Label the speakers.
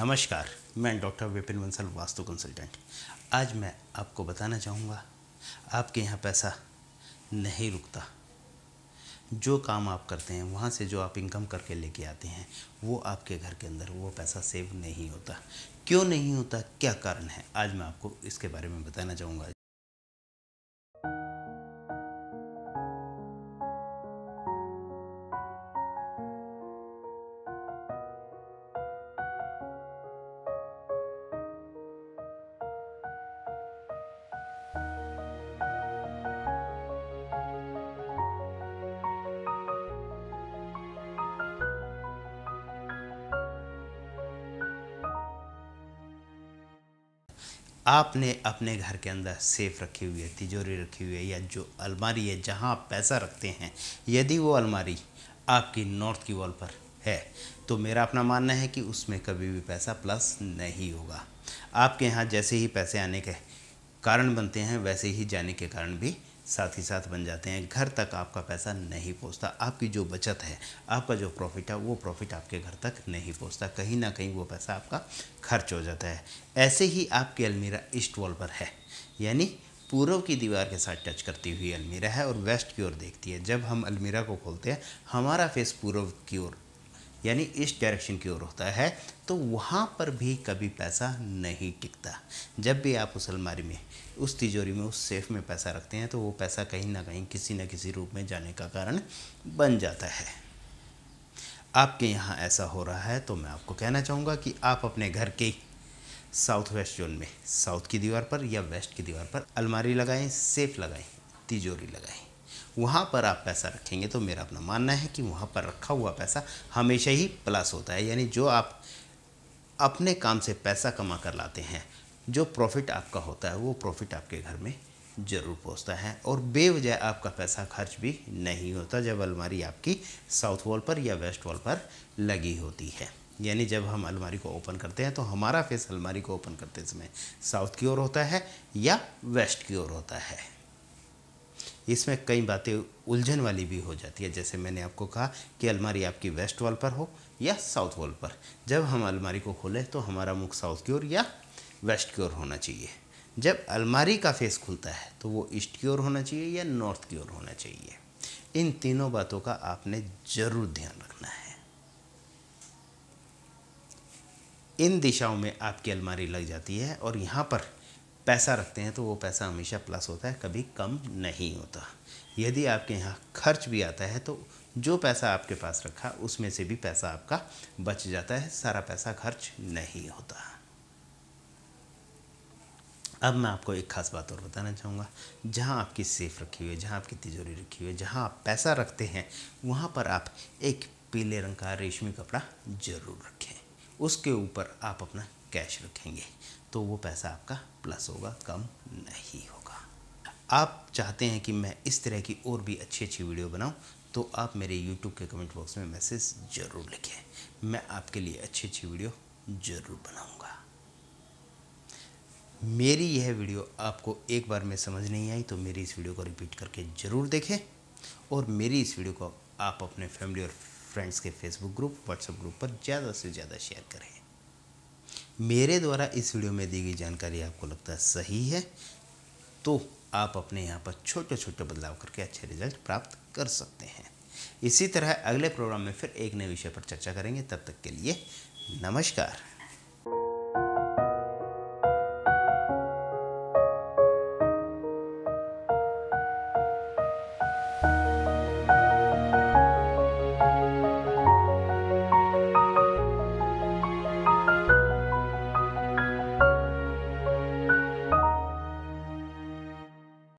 Speaker 1: नमस्कार मैं doctor Vipin Bansal vastu consultant आज मैं आपको बताना चाहूँगा आपके यहाँ पैसा नहीं रुकता जो काम आप करते हैं वहाँ से जो आप इनकम करके लेके आते हैं वो आपके घर के अंदर वो पैसा सेव नहीं होता क्यों नहीं होता क्या कारण है आज मैं आपको इसके बारे में बताना चाहूँगा आपने अपने घर के अंदर सेफ रखी हुई है तिजोरी रखी हुई है या जो अलमारी है जहाँ आप पैसा रखते हैं यदि वो अलमारी आपकी नॉर्थ की वॉल पर है तो मेरा अपना मानना है कि उसमें कभी भी पैसा प्लस नहीं होगा आपके यहाँ जैसे ही पैसे आने के कारण बनते हैं वैसे ही जाने के कारण भी साथ ही साथ बन जाते हैं घर तक आपका पैसा नहीं पहुंचता आपकी जो बचत है आपका जो प्रॉफिट है वो प्रॉफिट आपके घर तक नहीं पहुंचता कहीं ना कहीं वो पैसा आपका खर्च हो जाता है ऐसे ही आपकी अलमीरा ईस्ट वॉल पर है यानी पूर्व की दीवार के साथ टच करती हुई अलमीरा है और वेस्ट की ओर देखती है जब हम अलमीरा को खोलते हैं हमारा फेस पूर्व की ओर यानी इस डायरेक्शन की ओर होता है तो वहाँ पर भी कभी पैसा नहीं टिकता जब भी आप उस अलमारी में उस तिजोरी में उस सेफ में पैसा रखते हैं तो वो पैसा कहीं ना कहीं किसी न किसी रूप में जाने का कारण बन जाता है आपके यहाँ ऐसा हो रहा है तो मैं आपको कहना चाहूँगा कि आप अपने घर के साउथ वेस्ट जोन में साउथ की दीवार पर या वेस्ट की दीवार पर अलमारी लगाएं सेफ लगाएं तिजोरी लगाएं वहाँ पर आप पैसा रखेंगे तो मेरा अपना मानना है कि वहाँ पर रखा हुआ पैसा हमेशा ही प्लस होता है यानी जो आप अपने काम से पैसा कमा कर लाते हैं जो प्रॉफिट आपका होता है वो प्रॉफिट आपके घर में ज़रूर पहुँचता है और बेवजह आपका पैसा खर्च भी नहीं होता जब अलमारी आपकी साउथ वॉल पर या वेस्ट वॉल पर लगी होती है यानी जब हम अलमारी को ओपन करते हैं तो हमारा फेस अलमारी को ओपन करते समय साउथ की ओर होता है या वेस्ट की ओर होता है इसमें कई बातें उलझन वाली भी हो जाती है जैसे मैंने आपको कहा कि अलमारी आपकी वेस्ट वॉल पर हो या साउथ वॉल पर जब हम अलमारी को खोलें तो हमारा मुख साउथ की ओर या वेस्ट की ओर होना चाहिए जब अलमारी का फेस खुलता है तो वो ईस्ट की ओर होना चाहिए या नॉर्थ की ओर होना चाहिए इन तीनों बातों का आपने ज़रूर ध्यान रखना है इन दिशाओं में आपकी अलमारी लग जाती है और यहाँ पर पैसा रखते हैं तो वो पैसा हमेशा प्लस होता है कभी कम नहीं होता यदि आपके यहाँ खर्च भी आता है तो जो पैसा आपके पास रखा उसमें से भी पैसा आपका बच जाता है सारा पैसा खर्च नहीं होता अब मैं आपको एक खास बात और बताना चाहूँगा जहाँ आपकी सेफ रखी हुई है जहाँ आपकी तिजोरी रखी हुई है जहाँ आप पैसा रखते हैं वहाँ पर आप एक पीले रंग का रेशमी कपड़ा ज़रूर रखें उसके ऊपर आप अपना कैश रखेंगे तो वो पैसा आपका प्लस होगा कम नहीं होगा आप चाहते हैं कि मैं इस तरह की और भी अच्छी अच्छी वीडियो बनाऊं तो आप मेरे यूट्यूब के कमेंट बॉक्स में मैसेज ज़रूर लिखें मैं आपके लिए अच्छी अच्छी वीडियो ज़रूर बनाऊंगा मेरी यह वीडियो आपको एक बार में समझ नहीं आई तो मेरी इस वीडियो को रिपीट करके ज़रूर देखें और मेरी इस वीडियो को आप अपने फैमिली और फ्रेंड्स के फेसबुक ग्रुप व्हाट्सएप ग्रुप पर ज़्यादा से ज़्यादा शेयर करें मेरे द्वारा इस वीडियो में दी गई जानकारी आपको लगता है सही है तो आप अपने यहाँ पर छोटे छोटे बदलाव करके अच्छे रिजल्ट प्राप्त कर सकते हैं इसी तरह अगले प्रोग्राम में फिर एक नए विषय पर चर्चा करेंगे तब तक के लिए नमस्कार